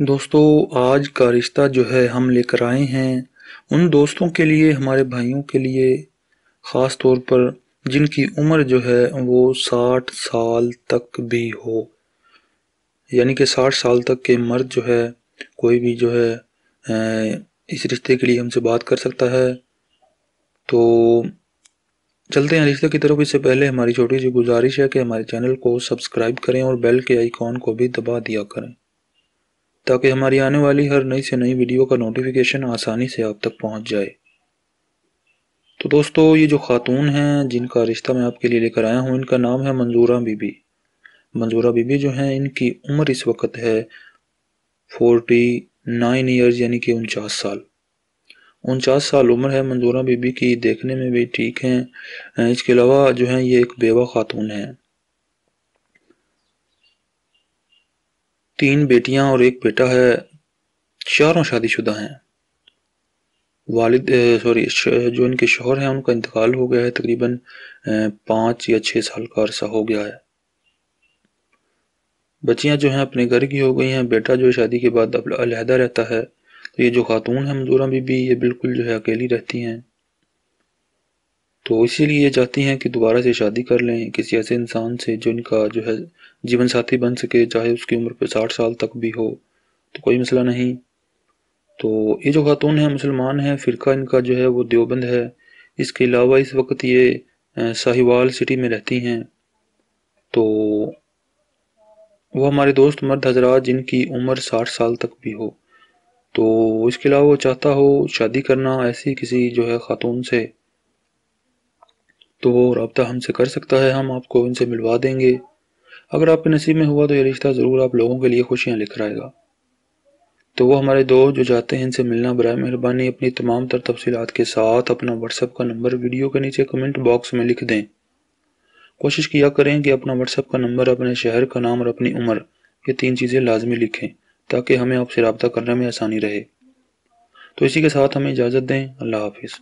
दोस्तों आज का रिश्ता जो है हम लेकर आए हैं उन दोस्तों के लिए हमारे भाइयों के लिए ख़ास तौर पर जिनकी उम्र जो है वो साठ साल तक भी हो यानी कि साठ साल तक के मर्द जो है कोई भी जो है इस रिश्ते के लिए हमसे बात कर सकता है तो चलते हैं रिश्ते की तरफ इससे पहले हमारी छोटी सी गुजारिश है कि हमारे चैनल को सब्सक्राइब करें और बेल के आइकॉन को भी दबा दिया करें ताकि हमारी आने वाली हर नई से नई वीडियो का नोटिफिकेशन आसानी से आप तक पहुंच जाए तो दोस्तों ये जो खातून हैं जिनका रिश्ता मैं आपके लिए लेकर आया हूँ इनका नाम है मंजूरा बीबी मंजूरा बीबी जो हैं इनकी उम्र इस वक्त है फोर्टी नाइन ईयर्स यानी कि उनचास साल उनचास साल उम्र है मंजूरा बीबी की देखने में भी ठीक हैं इसके अलावा जो हैं ये एक बेवा खातून हैं तीन बेटियां और एक बेटा है चारों शादीशुदा हैं वालिद सॉरी जो इनके शोहर हैं उनका इंतकाल हो गया है तकरीबन पाँच या छः साल का अरसा हो गया है बच्चियां जो हैं अपने घर की हो गई हैं बेटा जो शादी के बाद अलहदा रहता है तो ये जो खातून है मंजूरा बीबी ये बिल्कुल जो है अकेली रहती हैं तो इसीलिए ये चाहती हैं कि दोबारा से शादी कर लें किसी ऐसे इंसान से जो इनका जो है जीवन साथी बन सके चाहे उसकी उम्र पे साठ साल तक भी हो तो कोई मसला नहीं तो ये जो खातून है मुसलमान है फ़िरका इनका जो है वो देवबंद है इसके अलावा इस वक्त ये साहिवाल सिटी में रहती हैं तो वो हमारे दोस्त मर्द हजरा जिनकी उम्र साठ साल तक भी हो तो इसके अलावा वो चाहता हो शादी करना ऐसी किसी जो है ख़ातून से तो वो रबता हमसे कर सकता है हम आपको उनसे मिलवा देंगे अगर आपके नसीब में हुआ तो ये रिश्ता ज़रूर आप लोगों के लिए खुशियाँ लिख रहेगा तो वो हमारे दोस्त जो चाहते हैं इनसे मिलना बर मेहरबानी अपनी तमाम तर तफसीत के साथ अपना व्हाट्सएप का नंबर वीडियो के नीचे कमेंट बॉक्स में लिख दें कोशिश किया करें कि अपना व्हाट्सएप का नंबर अपने शहर का नाम और अपनी उम्र ये तीन चीज़ें लाजमी लिखें ताकि हमें आपसे रबता करने में आसानी रहे तो इसी के साथ हमें इजाज़त दें अल्लाह हाफिज़